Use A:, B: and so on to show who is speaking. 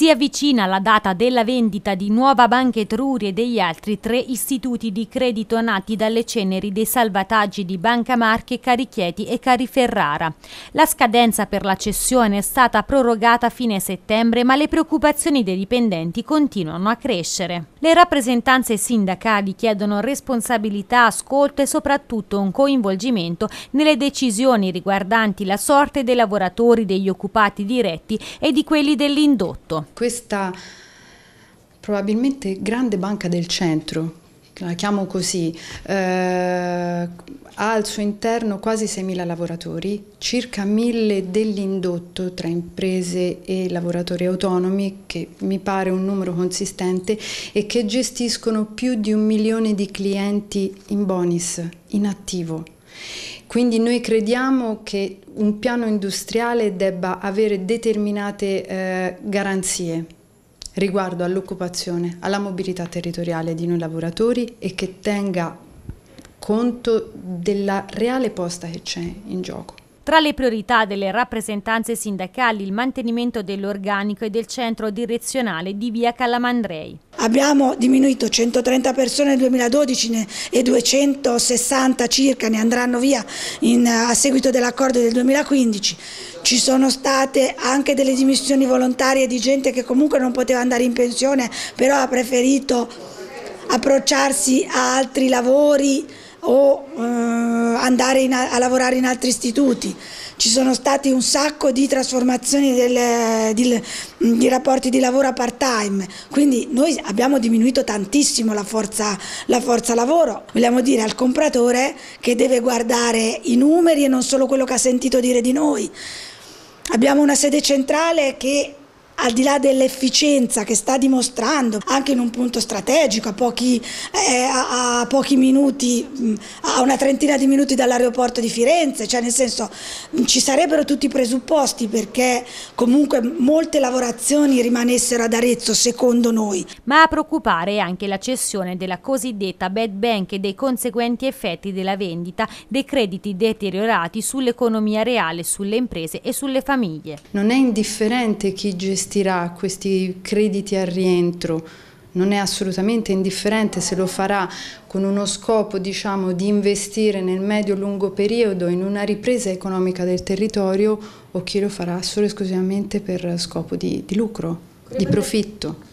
A: Si avvicina la data della vendita di Nuova Banca Etruria e degli altri tre istituti di credito nati dalle ceneri dei salvataggi di Banca Marche, Carichieti e Cari Ferrara. La scadenza per la cessione è stata prorogata a fine settembre, ma le preoccupazioni dei dipendenti continuano a crescere. Le rappresentanze sindacali chiedono responsabilità, ascolto e soprattutto un coinvolgimento nelle decisioni riguardanti la sorte dei lavoratori, degli occupati diretti e di
B: quelli dell'indotto questa probabilmente grande banca del centro, la chiamo così, eh, ha al suo interno quasi 6.000 lavoratori, circa 1.000 dell'indotto tra imprese e lavoratori autonomi, che mi pare un numero consistente, e che gestiscono più di un milione di clienti in bonus, in attivo. Quindi noi crediamo che un piano industriale debba avere determinate eh, garanzie riguardo all'occupazione, alla mobilità territoriale di noi lavoratori e che tenga conto della reale posta che c'è in gioco.
A: Tra le priorità delle rappresentanze sindacali il mantenimento dell'organico e del centro direzionale di via Calamandrei.
C: Abbiamo diminuito 130 persone nel 2012 e 260 circa ne andranno via in, a seguito dell'accordo del 2015. Ci sono state anche delle dimissioni volontarie di gente che comunque non poteva andare in pensione però ha preferito approcciarsi a altri lavori o eh, andare a, a, lavorare in altri istituti. Ci sono stati un sacco di trasformazioni del, di, di, rapporti di lavoro a part time, quindi noi abbiamo diminuito tantissimo la forza, la forza lavoro. Vogliamo dire al compratore che deve guardare i numeri e non solo quello che ha sentito dire di noi. Abbiamo una sede centrale che al di là dell'efficienza che sta dimostrando anche in un punto strategico a pochi, eh, a, a pochi minuti, mm, a una trentina di minuti dall'aeroporto di Firenze, cioè nel senso mm, ci sarebbero tutti i presupposti perché comunque molte
A: lavorazioni rimanessero ad Arezzo secondo noi. Ma a preoccupare anche la cessione della cosiddetta bad bank e dei conseguenti effetti della vendita dei crediti deteriorati sull'economia reale, sulle imprese e sulle famiglie.
B: Non è indifferente chi gestisce investirà questi crediti al rientro non è assolutamente indifferente se lo farà con uno scopo diciamo, di investire nel medio-lungo periodo in una ripresa economica del territorio o chi lo farà solo e esclusivamente per scopo di, di lucro, di profitto.